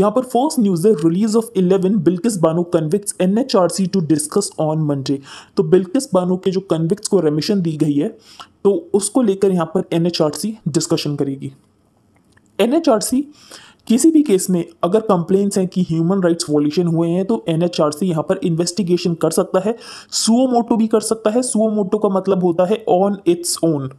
यहाँ पर fourth news है release of eleven Bilkis Bano convicts N H R C to discuss on Monday तो बिल्किस बानो के जो कन्विक्स को रेमिशन दी गई है तो उसको लेकर यहाँ पर N H R C discussion करेगी एन एच आर सी किसी भी केस में अगर कंप्लेन्स हैं कि ह्यूमन राइट्स वॉल्यूशन हुए हैं तो एन एच आर सी यहाँ पर इन्वेस्टिगेशन कर सकता है सुओ मोटो भी कर सकता है सुओ मोटो का मतलब होता है on its own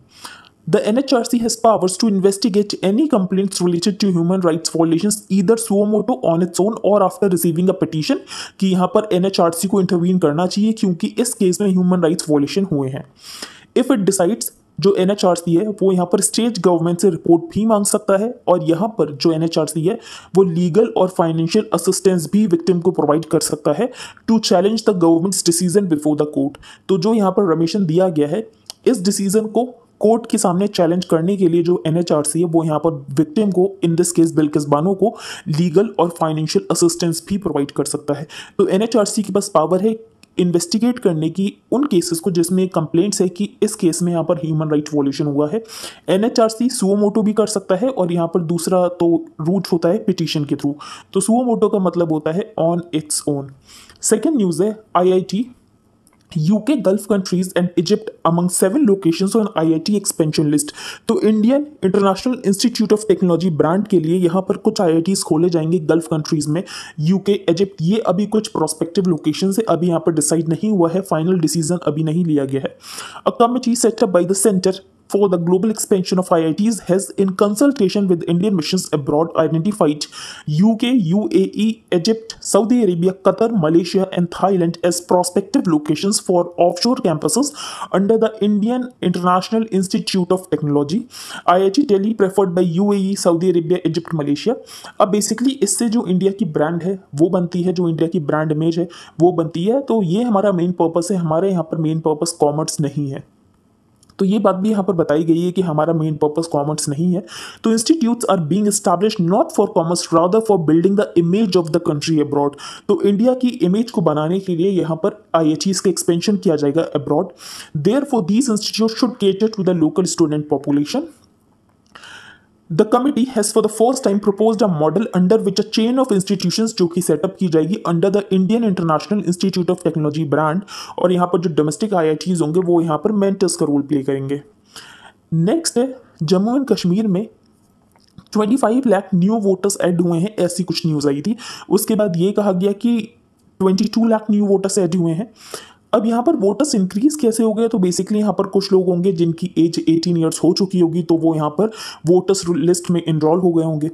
The NHRC has powers to investigate any complaints related to human rights violations either suo motu on its own और after receiving a petition कि यहाँ पर NHRC को इंटरवीन करना चाहिए क्योंकि इस केस में ह्यूमन राइट्स वॉलेशन हुए हैं इफ़ इट डिसाइड्स जो एन है वो यहाँ पर स्टेट गवर्नमेंट से रिपोर्ट भी मांग सकता है और यहाँ पर जो एन है वो लीगल और फाइनेंशियल असिस्टेंस भी विक्टिम को प्रोवाइड कर सकता है to challenge the government's decision before the court तो जो यहाँ पर रमेशन दिया गया है इस डिसीजन को कोर्ट के सामने चैलेंज करने के लिए जो एन है वो यहाँ पर विक्टिम को इन दिस केस बिलकिसबानों को लीगल और फाइनेंशियल असिस्टेंस भी प्रोवाइड कर सकता है तो एन के पास पावर है इन्वेस्टिगेट करने की उन केसेस को जिसमें कंप्लेंट्स है कि इस केस में यहाँ पर ह्यूमन राइट वॉल्यूशन हुआ है एन एच आर सी भी कर सकता है और यहाँ पर दूसरा तो रूट होता है पिटिशन के थ्रू तो सुओमोटो का मतलब होता है on its own second news है I I T UK Gulf countries and Egypt among seven locations on IIT expansion list. तो Indian international institute of technology brand के लिए यहाँ पर कुछ आई खोले जाएंगे गल्फ कंट्रीज में यूके इजिप्ट ये अभी कुछ प्रोस्पेक्टिव लोकेशन है अभी यहाँ पर डिसाइड नहीं हुआ है फाइनल डिसीजन अभी नहीं लिया गया है a committee setup by the centre for the global expansion of IITs has, in consultation with Indian missions abroad, identified UK, UAE, Egypt, Saudi Arabia, Qatar, Malaysia, and Thailand as prospective locations for offshore campuses under the Indian International Institute of Technology. IIT Delhi preferred by UAE, Saudi Arabia, Egypt, Malaysia. अब basically इससे जो India की brand है वो बनती है जो India की ब्रांड इमेज है वो बनती है तो ये हमारा मेन पर्पस है हमारे यहाँ पर मेन पर्पस कॉमर्स नहीं है तो ये बात भी यहाँ पर बताई गई है कि हमारा मेन पर्पस कॉमर्स नहीं है तो institutes are being establish not for commerce rather for building the image of the country abroad तो इंडिया की इमेज को बनाने के लिए यहाँ पर आई का एक्सपेंशन किया जाएगा abroad there for these institute should cater to the local student population the committee has for the first time propose a model under which a chain of institution जो कि सेटअप की जाएगी under the Indian international institute of technology brand और यहाँ पर जो domestic आई होंगे वो यहाँ पर मेंटर्स का रोल प्ले करेंगे नेक्स्ट है जम्मू एंड कश्मीर में twenty five lakh new voters add हुए हैं ऐसी कुछ न्यूज़ आई थी उसके बाद ये कहा गया कि twenty two lakh new voters add हुए हैं अब यहाँ पर वोटर्स इंक्रीज कैसे हो गए तो बेसिकली यहाँ पर कुछ लोग होंगे जिनकी एज 18 ईयर्स हो चुकी होगी तो वो यहाँ पर वोटर्स लिस्ट में इनरोल हो गए होंगे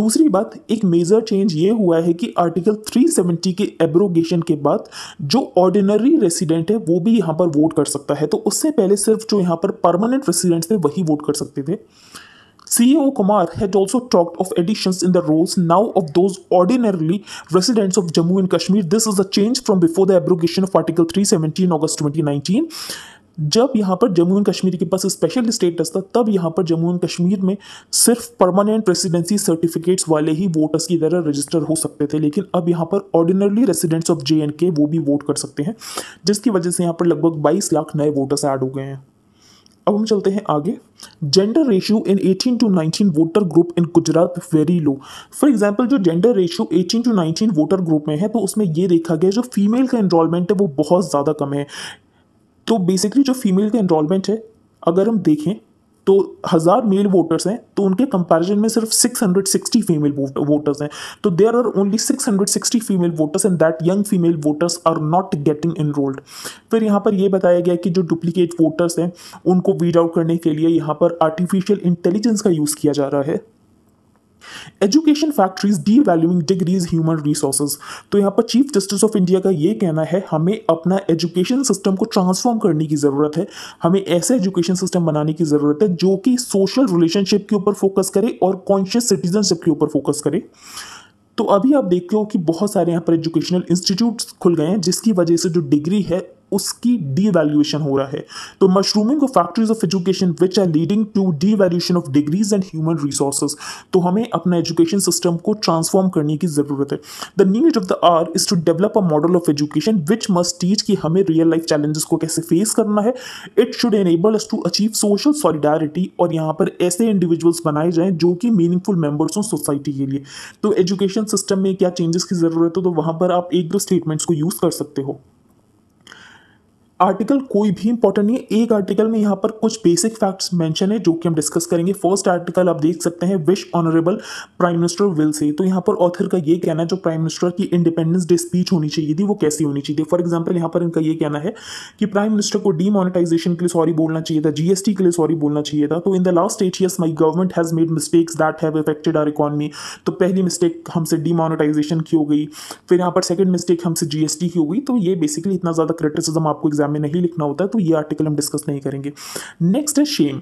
दूसरी बात एक मेजर चेंज ये हुआ है कि आर्टिकल 370 के एब्रोगेशन के बाद जो ऑर्डिनरी रेसिडेंट है वो भी यहाँ पर वोट कर सकता है तो उससे पहले सिर्फ जो यहाँ पर परमानेंट रेसिडेंट्स थे वही वोट कर सकते थे CEO Kumar had also talked of additions in the roles now of those ordinarily residents of Jammu and Kashmir. This is a change from before the abrogation of Article 317 August 2019. जब यहाँ पर Jammu and Kashmir के पास special status था तब यहाँ पर Jammu and Kashmir में सिर्फ परमानेंट रेसिडेंसी सर्टिफिकेट्स वाले ही वोटर्स की तरह रजिस्टर हो सकते थे लेकिन अब यहाँ पर ordinarily residents of J and K वो भी वोट कर सकते हैं जिसकी वजह से यहाँ पर लगभग 22 लाख नए वोटर्स ऐड हो गए हैं अब हम चलते हैं आगे gender ratio in 18 to 19 voter group in Gujarat very low for example जो gender ratio 18 to 19 voter group में है तो उसमें ये देखा गया जो फीमेल का इनरोलमेंट है वो बहुत ज़्यादा कम है तो बेसिकली जो फीमेल का इनरोलमेंट है अगर हम देखें तो हज़ार मेल वोटर्स हैं तो उनके कंपैरिजन में सिर्फ 660 फीमेल वोटर्स हैं तो there are only 660 female voters and that young female voters are not getting enrolled फिर यहाँ पर यह बताया गया कि जो डुप्लीकेट वोटर्स हैं उनको वीड आउट करने के लिए यहाँ पर आर्टिफिशियल इंटेलिजेंस का यूज़ किया जा रहा है education factories devaluing degrees human resources तो यहाँ पर चीफ जस्टिस ऑफ इंडिया का ये कहना है हमें अपना एजुकेशन सिस्टम को ट्रांसफॉर्म करने की ज़रूरत है हमें ऐसा एजुकेशन सिस्टम बनाने की ज़रूरत है जो कि सोशल रिलेशनशिप के ऊपर फोकस करे और कॉन्शियस सिटीजनशिप के ऊपर फोकस करे तो अभी आप देखते हो कि बहुत सारे यहाँ पर एजुकेशनल इंस्टीट्यूट्स खुल गए हैं जिसकी वजह से जो डिग्री है उसकी डीवैल्यूएशन हो रहा है तो mushrooming of factories of education which are leading to devaluation of degrees and human resource तो हमें अपना एजुकेशन सिस्टम को ट्रांसफॉर्म करने की ज़रूरत है the need of the hour is to develop a model of education which must teach कि हमें रियल लाइफ चैलेंजेस को कैसे फेस करना है it should enable to achieve social solidarity और यहाँ पर ऐसे इंडिविजुअल्स बनाए जाएं जो कि मीनिंगफुल मेंबर्स हों सोसाइटी के लिए तो एजुकेशन सिस्टम में क्या चेंजेस की ज़रूरत हो तो वहाँ पर आप एक दो स्टेटमेंट्स को यूज़ कर सकते हो आर्टिकल कोई भी इंपॉर्टेंट नहीं है एक आर्टिकल में यहाँ पर कुछ बेसिक फैक्ट्स मेंशन है जो कि हम डिस्कस करेंगे फर्स्ट आर्टिकल आप देख सकते हैं wish honourable prime minister will say तो यहाँ पर ऑथर का ये कहना है जो प्राइम मिनिस्टर की इंडिपेंडेंस डे स्पीच होनी चाहिए थी वो कैसी होनी चाहिए फॉर एग्जाम्पल यहाँ पर इनका ये कहना है कि प्राइम मिनिस्टर को डीमोनिटाइजेशन के लिए सॉरी बोलना चाहिए था जीएसटी के लिए सॉरी बोलना चाहिए था तो in the last eight years my government has made mistakes that have affected our economy तो पहली मिस्टेक हमसे डीमोनिटाइजेशन की हो गई फिर यहाँ पर सेकेंड मिस्टेक हमसे जीएसटी की हो गई तो ये बेसिकली इतना ज़्यादा क्रिटिसिजम आपको एग्जाम में नहीं लिखना होता तो ये आर्टिकल हम डिस्कस नहीं करेंगे नेक्स्ट है शेम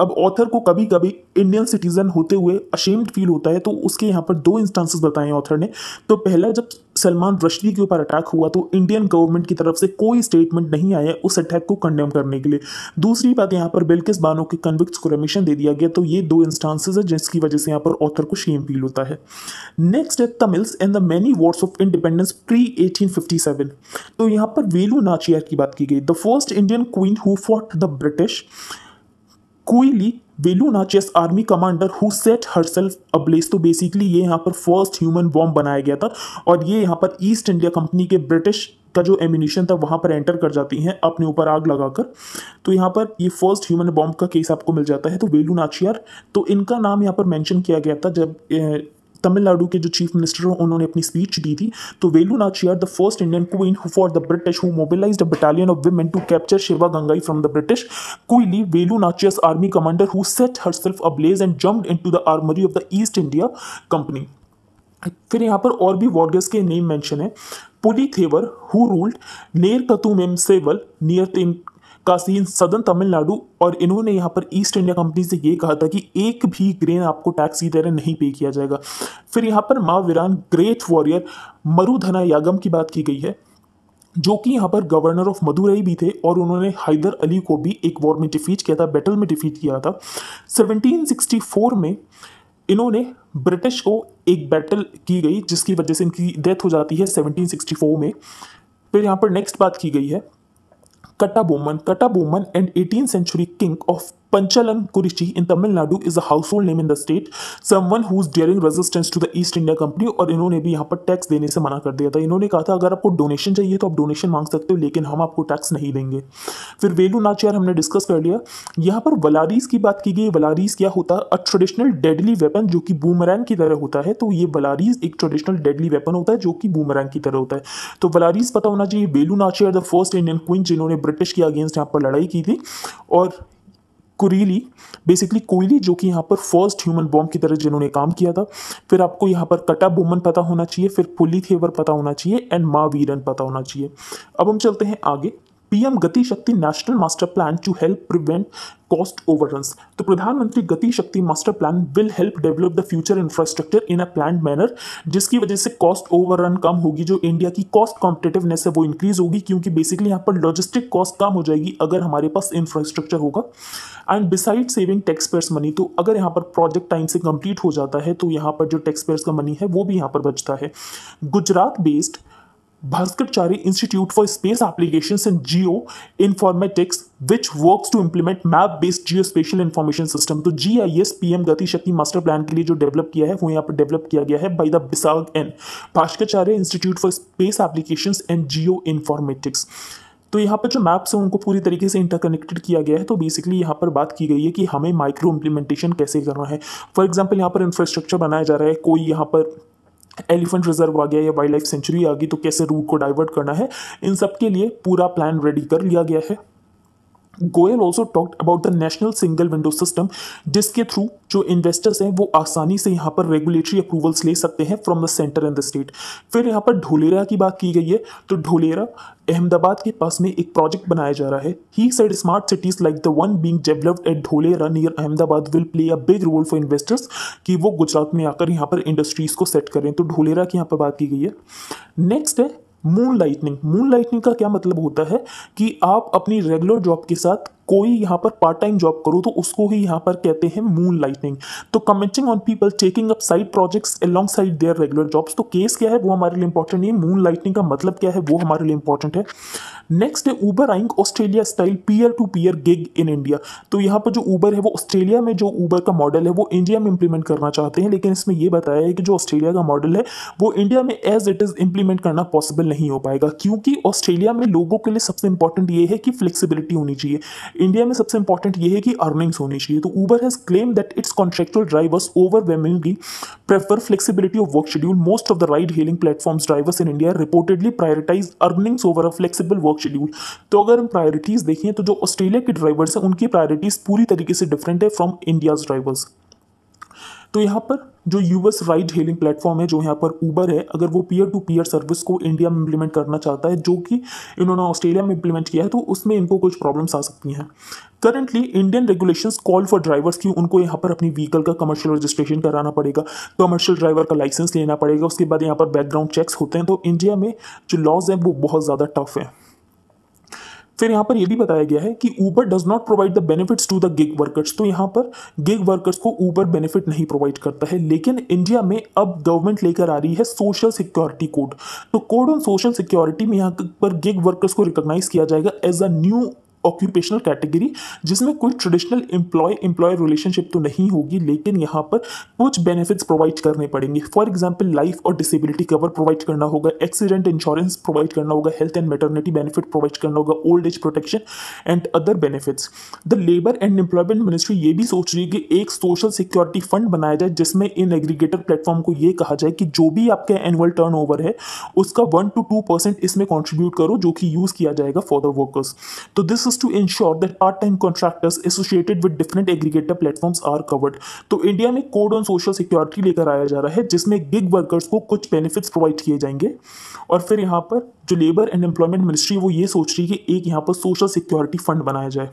अब ऑथर को कभी कभी इंडियन सिटीजन होते हुए अशेम्ड फील होता है तो उसके यहाँ पर दो इंस्टांसेस बताए ऑथर ने तो पहला जब सलमान रश्दी के ऊपर अटैक हुआ तो इंडियन गवर्नमेंट की तरफ से कोई स्टेटमेंट नहीं आया उस अटैक को कंडेम करने के लिए दूसरी बात यहाँ पर बिल्किस बानो के कन्विक्स को रमिशन दे दिया गया तो ये दो इंस्टांसेज है जिसकी वजह से यहाँ पर ऑथर को शेम फील होता है नेक्स्ट है Tamils and the many wars of independence pre eighteen तो यहाँ पर वेलू नाचियार की बात की गई the first Indian queen who fought the British Kuyili Velu Nachiyar's army commander who set herself ablaze तो बेसिकली ये यहाँ पर फर्स्ट ह्यूमन बॉम्ब बनाया गया था और ये यहाँ पर ईस्ट इंडिया कंपनी के ब्रिटिश का जो एम्यूनिशन था वहाँ पर एंटर कर जाती हैं अपने ऊपर आग लगाकर तो यहाँ पर ये फर्स्ट ह्यूमन बॉम्ब का केस आपको मिल जाता है तो वेलू नाचियार तो इनका नाम यहाँ पर मेंशन किया गया था जब तमिलनाडु के जो चीफ मिनिस्टर हो उन्होंने अपनी स्पीच दी थी तो Velu Nachiyar the first Indian queen for the British who mobilize a battalion of women to capture Sivagangai from the British Kuyili Velu Nachiyar's army commander who set herself ablaze and jump into the armoury of the East India Company फिर यहाँ पर और भी warriors के name mention है Puli Thevar who ruled Nerkattumseval near कासीन सदन तमिलनाडु और इन्होंने यहाँ पर ईस्ट इंडिया कंपनी से ये कहा था कि एक भी ग्रेन आपको टैक्स की तरह नहीं पे किया जाएगा फिर यहाँ पर माँ वीरान ग्रेट वॉरियर मरुधना यागम की बात की गई है जो कि यहाँ पर गवर्नर ऑफ मदुरई भी थे और उन्होंने हैदर अली को भी एक वॉर में डिफीट किया था बैटल में डिफीट किया था 1764 में इन्होंने ब्रिटिश को एक बैटल की गई जिसकी वजह से इनकी डेथ हो जाती है 1764 में फिर यहाँ पर नेक्स्ट बात की गई है Katabomman. Katabomman, and 18th century king of Panchalan Kurichi in Tamil Nadu is a household name in the state. Someone who is daring resistance to the East India Company और इन्होंने भी यहाँ पर टैक्स देने से मना कर दिया था इन्होंने कहा था अगर आपको डोनेशन चाहिए तो आप डोनेशन मांग सकते हो लेकिन हम आपको टैक्स नहीं देंगे फिर वेलू नाचियार हमने डिस्कस कर लिया यहाँ पर वलारीज की बात की गई वलारीज क्या होता है अ ट्रेडिशनल डेडली वेपन जो कि बूमरैंग की तरह होता है तो ये वलारीज एक ट्रेडिशनल डेडली वेपन होता है जो कि बूमरैंग की तरह होता है तो वलारीज पता होना चाहिए Velu Nachiyar the first Indian queen जिन्होंने ब्रिटिश के अगेंस्ट यहाँ पर लड़ाई की थी और कुरीली बेसिकली कोयली जो कि यहाँ पर फर्स्ट ह्यूमन बॉम्ब की तरह जिन्होंने काम किया था फिर आपको यहाँ पर कटा बोमन पता होना चाहिए फिर पुली थेवर पता होना चाहिए एंड मावीरन वीरन पता होना चाहिए अब हम चलते हैं आगे PM Gati Shakti national master plan to help prevent cost overruns तो प्रधानमंत्री Gati Shakti master plan will help develop the future infrastructure in a plan manner जिसकी वजह से कॉस्ट ओवररन कम होगी जो इंडिया की कॉस्ट कॉम्पिटेटिवनेस है वो इंक्रीज होगी क्योंकि बेसिकली यहाँ पर लॉजिस्टिक कॉस्ट कम हो जाएगी अगर हमारे पास इंफ्रास्ट्रक्चर होगा and beside saving tax payers money तो अगर यहाँ पर प्रोजेक्ट टाइम से कंप्लीट हो जाता है तो यहाँ पर जो टैक्स पेयर्स का मनी है वो भी यहाँ पर बचता है Gujarat based institute Institute for Space Applications and informatics which works to implement map based spatial information system तो G I S P M Gati Shakti master plan के लिए जो डेवलप किया है वो यहाँ पर डेवलप किया गया है by the BISAG N Bhaskaracharya institute for space application and geo informatics तो यहाँ पर जो मैप्स हैं उनको पूरी तरीके से इंटरकनेक्टेड किया गया है तो बेसिकली यहाँ पर बात की गई है कि हमें माइक्रो इम्प्लीमेंटेशन कैसे करना है फॉर एग्जाम्पल यहाँ पर इंफ्रास्ट्रक्चर बनाया जा रहा है कोई यहाँ पर एलिफेंट रिजर्व आ गया या वाइल्ड लाइफ सेंचुरी आ गई तो कैसे रूट को डाइवर्ट करना है इन सब के लिए पूरा प्लान रेडी कर लिया गया है Goyal also talked about the national single window system जिसके थ्रू जो इन्वेस्टर्स हैं वो आसानी से यहाँ पर रेगुलेटरी अप्रूवल्स ले सकते हैं from the centre and the state फिर यहाँ पर ढोलेरा की बात की गई है तो ढोलेरा अहमदाबाद के पास में एक प्रोजेक्ट बनाया जा रहा है he said smart cities like the one being developed at Dholera near Ahmedabad will play a big role for investors कि वो गुजरात में आकर यहाँ पर इंडस्ट्रीज को सेट करें तो ढोलेरा की यहाँ पर बात की गई है नेक्स्ट है मून लाइटनिंग मून लाइटनिंग का क्या मतलब होता है कि आप अपनी रेगुलर जॉब के साथ कोई यहाँ पर पार्ट टाइम जॉब करो तो उसको ही यहाँ पर कहते हैं मून लाइटनिंग तो commenting on people taking up side projects alongside their regular jobs तो केस क्या है वो हमारे लिए इंपॉर्टेंट नहीं मून लाइटनिंग का मतलब क्या है वो हमारे लिए इंपॉर्टेंट है नेक्स्ट है Uber Inc Australia style peer to peer gig in India तो यहाँ पर जो ऊबर है वो ऑस्ट्रेलिया में जो ऊबर का मॉडल है वो इंडिया में इंप्लीमेंट करना चाहते हैं लेकिन इसमें यह बताया है कि जो ऑस्ट्रेलिया का मॉडल है वो इंडिया में एज इट इज़ इंप्लीमेंट करना पॉसिबल नहीं हो पाएगा क्योंकि ऑस्ट्रेलिया में लोगों के लिए सबसे इंपॉर्टेंट ये है कि फ्लेक्सीबिलिटी होनी चाहिए इंडिया में सबसे इंपॉर्टेंट ये है कि अर्निंग्स होनी चाहिए तो Uber has claim that its contractual drivers overwhelmingly prefer flexibility of work schedule most of the ride hailing platforms drivers in India reportedly prioritise earnings over a flexible work schedule तो अगर हम priorities देखें तो जो Australia के drivers हैं उनकी priorities पूरी तरीके से डिफरेंट है फ्रॉम इंडियाज़ ड्राइवर्स तो यहाँ पर जो यूएस राइड हेलिंग प्लेटफॉर्म है जो यहाँ पर ऊबर है अगर वो पीयर टू पीयर सर्विस को इंडिया में इम्प्लीमेंट करना चाहता है जो कि इन्होंने ऑस्ट्रेलिया में इम्प्लीमेंट किया है तो उसमें इनको कुछ प्रॉब्लम्स आ सकती हैं currently Indian regulations call for drivers की उनको यहाँ पर अपनी व्हीकल का कमर्शियल रजिस्ट्रेशन कराना पड़ेगा कमर्शियल ड्राइवर का लाइसेंस लेना पड़ेगा उसके बाद यहाँ पर बैकग्राउंड चेक्स होते हैं तो इंडिया में जो लॉज हैं वो बहुत ज़्यादा टफ हैं फिर यहाँ पर यह भी बताया गया है कि Uber does not provide the benefits to the gig workers तो यहाँ पर गिग वर्कर्स को ऊबर बेनिफिट नहीं प्रोवाइड करता है लेकिन इंडिया में अब गवर्नमेंट लेकर आ रही है सोशल सिक्योरिटी कोड तो कोड ऑन सोशल सिक्योरिटी में यहाँ पर गिग वर्कर्स को रिकोगनाइज किया जाएगा as a new occupational category जिसमें कोई ट्रेडिशनल एम्प्लॉय एम्प्लॉय रिलेशनशिप तो नहीं होगी लेकिन यहाँ पर कुछ बेनिफिट्स प्रोवाइड करने पड़ेंगे फॉर एग्जाम्पल लाइफ और डिसेबिलिटी कवर प्रोवाइड करना होगा एक्सीडेंट इंश्योरेंस प्रोवाइड करना होगा health and maternity benefit provide करना होगा old age protection and other benefits the labour and employment ministry ये भी सोच रही है कि एक सोशल सिक्योरिटी फंड बनाया जाए जिसमें इन एग्रीगेटर प्लेटफॉर्म को ये कहा जाए कि जो भी आपका एनुअल टर्न है उसका वन टू टू परसेंट इसमें कॉन्ट्रीब्यूट करो जो कि यूज़ किया जाएगा फॉर द वर्कर्स तो this is to ensure that part time contractors associated with different aggregator platforms are covered. तो इंडिया में कोड ऑन सोशल सिक्योरिटी लेकर आया जा रहा है जिसमें गिग वर्कर्स को कुछ बेनिफिट्स प्रोवाइड किए जाएंगे और फिर यहाँ पर जो लेबर एंड एम्प्लॉयमेंट मिनिस्ट्री वो ये सोच रही है कि एक यहाँ पर सोशल सिक्योरिटी फंड बनाया जाए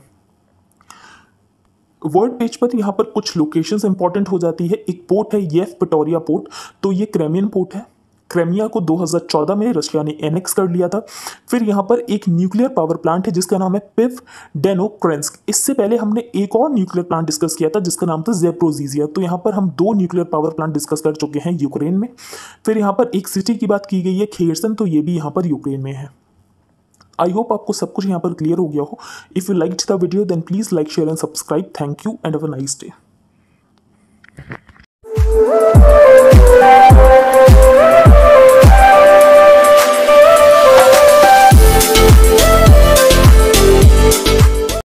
वर्ल्ड पेज पर यहाँ पर कुछ लोकेशंस इंपॉर्टेंट हो जाती है एक पोर्ट है येफ पटोरिया पोर्ट तो ये क्रेमियन पोर्ट है क्रेमिया को 2014 में रशिया ने एनेक्स कर लिया था फिर यहाँ पर एक न्यूक्लियर पावर प्लांट है जिसका नाम है पिव डेनोक्रेंस्क इससे पहले हमने एक और न्यूक्लियर प्लांट डिस्कस किया था जिसका नाम था जेप्रोजीजिया तो यहाँ पर हम दो न्यूक्लियर पावर प्लांट डिस्कस कर चुके हैं यूक्रेन में फिर यहाँ पर एक सिटी की बात की गई है खेरसन तो ये भी यहाँ पर यूक्रेन में है आई होप आपको सब कुछ यहाँ पर क्लियर हो गया हो if you like the video then please like share and subscribe thank you and have a nice day